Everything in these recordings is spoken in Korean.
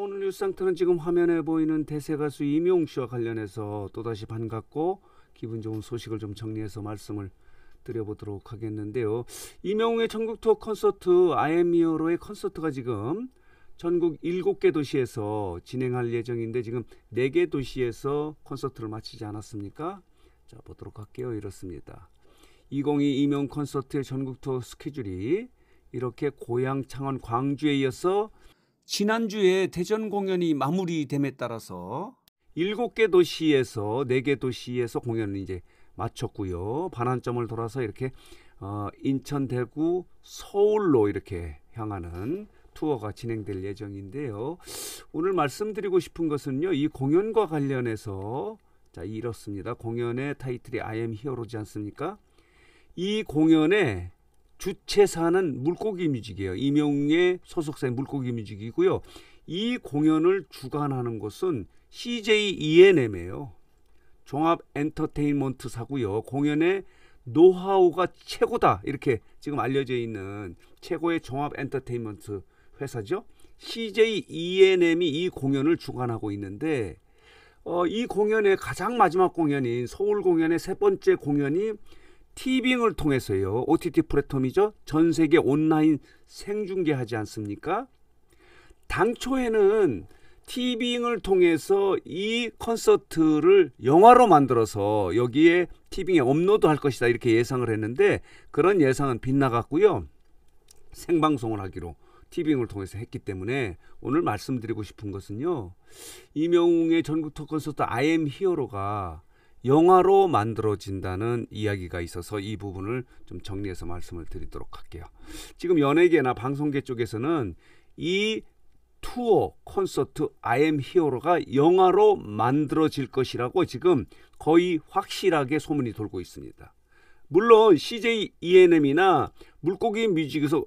오늘 뉴스상트는 지금 화면에 보이는 대세 가수 임용 씨와 관련해서 또다시 반갑고 기분 좋은 소식을 좀 정리해서 말씀을 드려보도록 하겠는데요. 임영웅의 전국 투어 콘서트 아이엠미어로의 콘서트가 지금 전국 7개 도시에서 진행할 예정인데 지금 4개 도시에서 콘서트를 마치지 않았습니까? 자, 보도록 할게요. 이렇습니다. 2022 임용 콘서트의 전국 투어 스케줄이 이렇게 고향 창원 광주에 이어서 지난주에 대전 공연이 마무리됨에 따라서 7개 도시에서 4개 도시에서 공연을 이제 마쳤고요. 반환점을 돌아서 이렇게 어, 인천, 대구, 서울로 이렇게 향하는 투어가 진행될 예정인데요. 오늘 말씀드리고 싶은 것은요. 이 공연과 관련해서 자, 이렇습니다. 공연의 타이틀이 I am 히어로지 않습니까? 이 공연에 주최사는 물고기 뮤직이에요. 이명웅의 소속사인 물고기 뮤직이고요. 이 공연을 주관하는 곳은 CJ ENM이에요. 종합 엔터테인먼트 사고요. 공연의 노하우가 최고다. 이렇게 지금 알려져 있는 최고의 종합 엔터테인먼트 회사죠. CJ ENM이 이 공연을 주관하고 있는데 어, 이 공연의 가장 마지막 공연인 서울 공연의 세 번째 공연이 티빙을 통해서요. OTT 플랫폼이죠. 전 세계 온라인 생중계하지 않습니까? 당초에는 티빙을 통해서 이 콘서트를 영화로 만들어서 여기에 티빙에 업로드할 것이다 이렇게 예상을 했는데 그런 예상은 빗나갔고요. 생방송을 하기로 티빙을 통해서 했기 때문에 오늘 말씀드리고 싶은 것은요. 이명웅의 전국 톡 콘서트 I m 히어로가 영화로 만들어진다는 이야기가 있어서 이 부분을 좀 정리해서 말씀을 드리도록 할게요. 지금 연예계나 방송계 쪽에서는 이 투어 콘서트 아엠 히어로가 영화로 만들어질 것이라고 지금 거의 확실하게 소문이 돌고 있습니다. 물론 CJ ENM이나 물고기 뮤직에서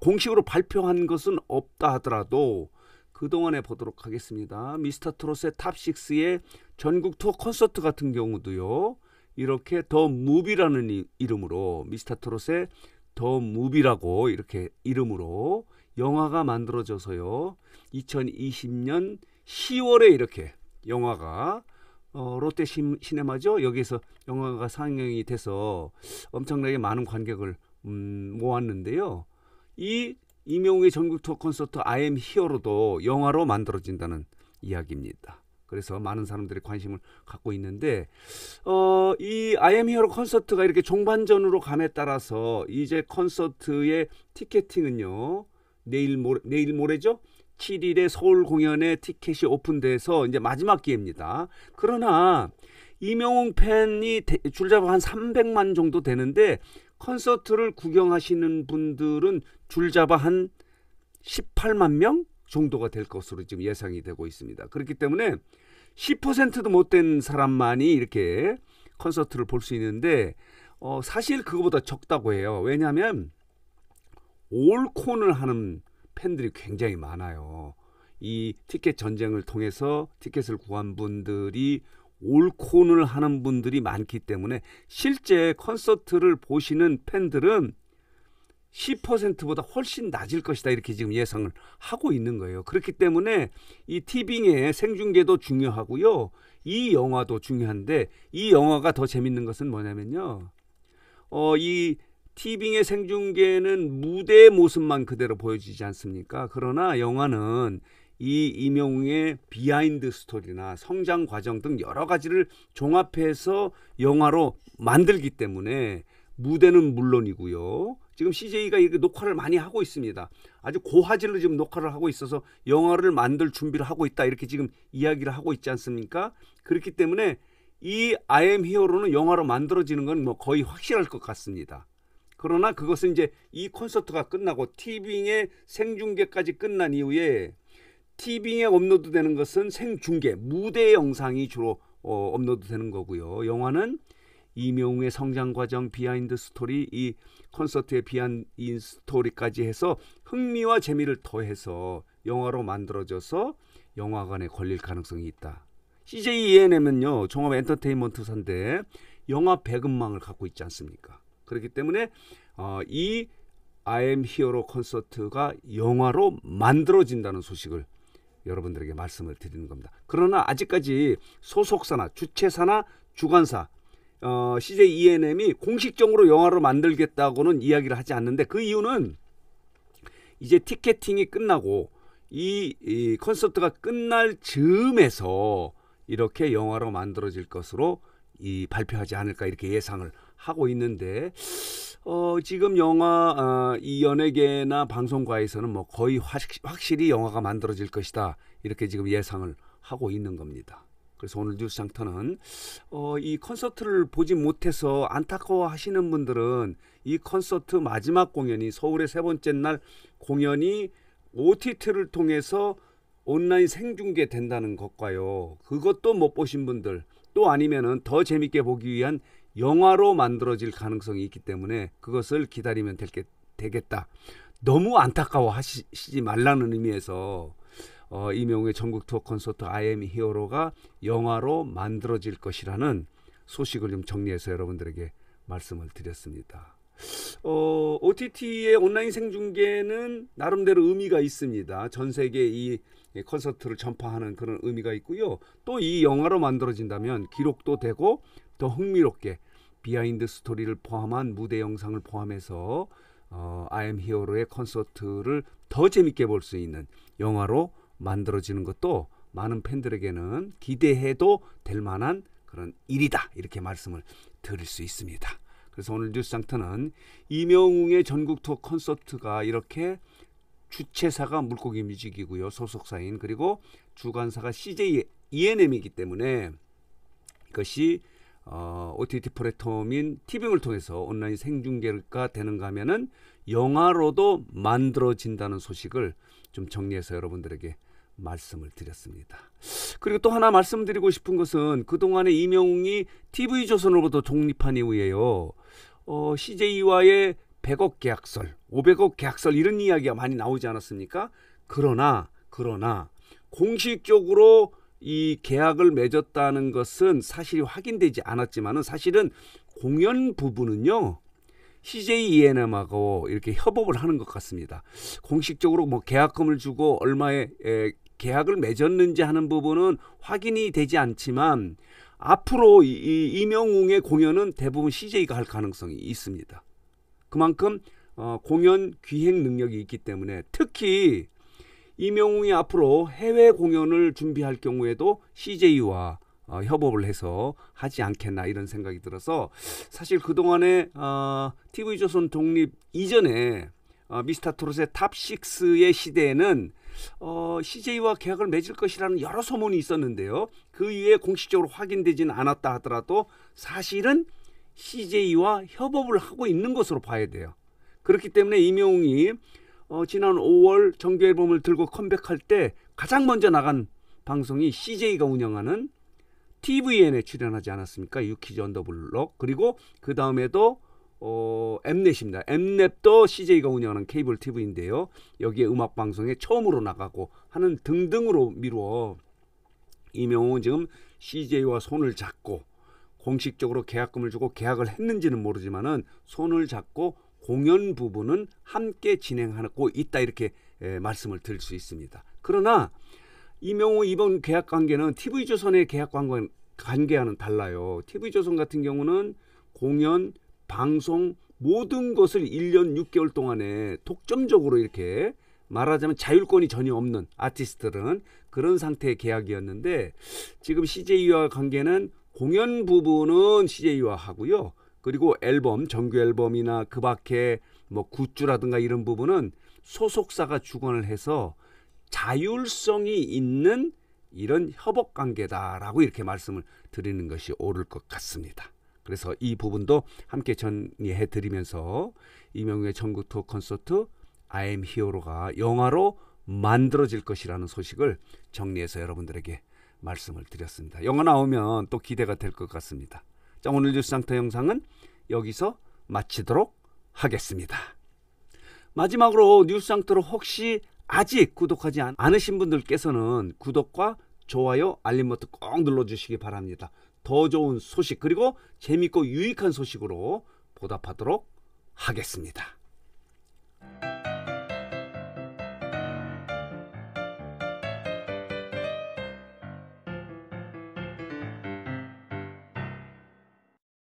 공식으로 발표한 것은 없다 하더라도 그동안에 보도록 하겠습니다. 미스터 트롯의 탑6의 전국 투어 콘서트 같은 경우도요. 이렇게 더 무비라는 이, 름으로 미스터 트롯의 더 무비라고 이렇게 이름으로 영화가 만들어져서요. 2020년 10월에 이렇게 영화가 어, 롯데 시, 시네마죠. 여기에서 영화가 상영이 돼서 엄청나게 많은 관객을 음, 모았는데요. 이 이명웅의 전국 투어 콘서트 아이엠 히어로도 영화로 만들어진다는 이야기입니다. 그래서 많은 사람들이 관심을 갖고 있는데 어, 이 아이엠 히어로 콘서트가 이렇게 종반전으로 감에 따라서 이제 콘서트의 티켓팅은요. 내일 모레 내일 모레죠? 7일에 서울 공연의 티켓이 오픈돼서 이제 마지막 기회입니다. 그러나 이명웅 팬이 줄잡아 한 300만 정도 되는데 콘서트를 구경하시는 분들은 줄잡아 한 18만 명 정도가 될 것으로 지금 예상이 되고 있습니다. 그렇기 때문에 10%도 못된 사람만이 이렇게 콘서트를 볼 수 있는데 어, 사실 그거보다 적다고 해요. 왜냐하면 올콘을 하는 팬들이 굉장히 많아요. 이 티켓 전쟁을 통해서 티켓을 구한 분들이 올콘을 하는 분들이 많기 때문에 실제 콘서트를 보시는 팬들은 10%보다 훨씬 낮을 것이다 이렇게 지금 예상을 하고 있는 거예요. 그렇기 때문에 이 티빙의 생중계도 중요하고요. 이 영화도 중요한데 이 영화가 더 재밌는 것은 뭐냐면요. 어, 이 티빙의 생중계는 무대의 모습만 그대로 보여지지 않습니까? 그러나 영화는 이 임영웅의 비하인드 스토리나 성장 과정 등 여러 가지를 종합해서 영화로 만들기 때문에 무대는 물론이고요. 지금 CJ가 이렇게 녹화를 많이 하고 있습니다. 아주 고화질로 지금 녹화를 하고 있어서 영화를 만들 준비를 하고 있다. 이렇게 지금 이야기를 하고 있지 않습니까? 그렇기 때문에 이아 m 엠 히어로는 영화로 만들어지는 건 뭐 거의 확실할 것 같습니다. 그러나 그것은 이제 이 콘서트가 끝나고 티빙의 생중계까지 끝난 이후에 티빙에 업로드되는 것은 생중계 무대 영상이 주로 어, 업로드되는 거고요. 영화는 이명웅의 성장 과정 비하인드 스토리 이 콘서트에 비한 인스토리까지 해서 흥미와 재미를 더해서 영화로 만들어져서 영화관에 걸릴 가능성이 있다. CJ ENM은요 종합 엔터테인먼트사인데 영화 배급망을 갖고 있지 않습니까? 그렇기 때문에 어, 이 아엠 히어로 콘서트가 영화로 만들어진다는 소식을 여러분들에게 말씀을 드리는 겁니다. 그러나 아직까지 소속사나 주최사나 주관사 어, CJ ENM이 공식적으로 영화로 만들겠다고는 이야기를 하지 않는데 그 이유는 이제 티켓팅이 끝나고 이, 이 콘서트가 끝날 즈음에서 이렇게 영화로 만들어질 것으로 이 발표하지 않을까 이렇게 예상을 하고 있는데 어, 지금 영화 어, 이 연예계나 방송과에서는 뭐 거의 확, 확실히 영화가 만들어질 것이다 이렇게 지금 예상을 하고 있는 겁니다. 그래서 오늘 뉴스 장터는 어, 이 콘서트를 보지 못해서 안타까워하시는 분들은 이 콘서트 마지막 공연이 서울의 세 번째 날 공연이 OTT를 통해서 온라인 생중계 된다는 것과요. 그것도 못 보신 분들 또 아니면은 더 재밌게 보기 위한 영화로 만들어질 가능성이 있기 때문에 그것을 기다리면 될게 되겠다. 너무 안타까워하시지 말라는 의미에서 어, 이명의 전국 투어 콘서트 I am 히어로가 영화로 만들어질 것이라는 소식을 좀 정리해서 여러분들에게 말씀을 드렸습니다. 어, OTT의 온라인 생중계는 나름대로 의미가 있습니다. 전 세계 이 콘서트를 전파하는 그런 의미가 있고요. 또 이 영화로 만들어진다면 기록도 되고 더 흥미롭게 비하인드 스토리를 포함한 무대 영상을 포함해서 어, I am 히어로의 콘서트를 더 재밌게 볼 수 있는 영화로 만들어지는 것도 많은 팬들에게는 기대해도 될 만한 그런 일이다. 이렇게 말씀을 드릴 수 있습니다. 그래서 오늘 뉴스 장터는 이명웅의 전국 투어 콘서트가 이렇게 주최사가 물고기 뮤직이고요. 소속사인 그리고 주관사가 CJ ENM이기 때문에 이것이 어, OTT 플랫폼인 티빙을 통해서 온라인 생중계가 되는가 하면은 영화로도 만들어진다는 소식을 좀 정리해서 여러분들에게 말씀을 드렸습니다. 그리고 또 하나 말씀드리고 싶은 것은 그동안에 이명웅이 TV조선으로부터 독립한 이후에요. 어, CJ와의 100억 계약설, 500억 계약설 이런 이야기가 많이 나오지 않았습니까? 그러나 그러나 공식적으로 이 계약을 맺었다는 것은 사실이 확인되지 않았지만 사실은 공연 부분은요. CJ E&M하고 n 이렇게 협업을 하는 것 같습니다. 공식적으로 뭐 계약금을 주고 얼마의 계약을 맺었는지 하는 부분은 확인이 되지 않지만 앞으로 이, 이 이명웅의 공연은 대부분 CJ가 할 가능성이 있습니다. 그만큼 어, 공연 기획 능력이 있기 때문에 특히 이명웅이 앞으로 해외 공연을 준비할 경우에도 CJ와 어, 협업을 해서 하지 않겠나 이런 생각이 들어서 사실 그동안에 어, TV조선 독립 이전에 어, 미스터 트롯의 탑6의 시대에는 어, CJ와 계약을 맺을 것이라는 여러 소문이 있었는데요. 그 이후에 공식적으로 확인되진 않았다 하더라도 사실은 CJ와 협업을 하고 있는 것으로 봐야 돼요. 그렇기 때문에 임용이 어, 지난 5월 정규 앨범을 들고 컴백할 때 가장 먼저 나간 방송이 CJ가 운영하는 TVN에 출연하지 않았습니까? 유키즈 언더블록 그리고 그 다음에도 어, 엠넷입니다. 엠넷도 CJ가 운영하는 케이블 TV인데요. 여기에 음악 방송에 처음으로 나가고 하는 등등으로 미루어 이명웅은 지금 CJ와 손을 잡고 공식적으로 계약금을 주고 계약을 했는지는 모르지만은 손을 잡고 공연 부분은 함께 진행하고 있다 이렇게 에, 말씀을 드릴 수 있습니다. 그러나 이명호 이번 계약 관계는 TV조선의 계약 관계와는 달라요. TV조선 같은 경우는 공연 방송 모든 것을 1년 6개월 동안에 독점적으로 이렇게 말하자면 자율권이 전혀 없는 아티스트들은 그런 상태의 계약이었는데 지금 CJ와 관계는 공연 부분은 CJ와 하고요. 그리고 앨범, 정규 앨범이나 그 밖에 뭐 굿즈라든가 이런 부분은 소속사가 주관을 해서 자율성이 있는 이런 협업 관계다라고 이렇게 말씀을 드리는 것이 옳을 것 같습니다. 그래서 이 부분도 함께 전이해 드리면서 이명웅의 전국 투어 콘서트 아이엠 히어로가 영화로 만들어질 것이라는 소식을 정리해서 여러분들에게 말씀을 드렸습니다. 영화 나오면 또 기대가 될 것 같습니다. 자, 오늘 뉴스상터 영상은 여기서 마치도록 하겠습니다. 마지막으로 뉴스상터로 혹시 아직 구독하지 않으신 분들께서는 구독과 좋아요, 알림 버튼 꼭 눌러주시기 바랍니다. 더 좋은 소식 그리고 재밌고 유익한 소식으로 보답하도록 하겠습니다.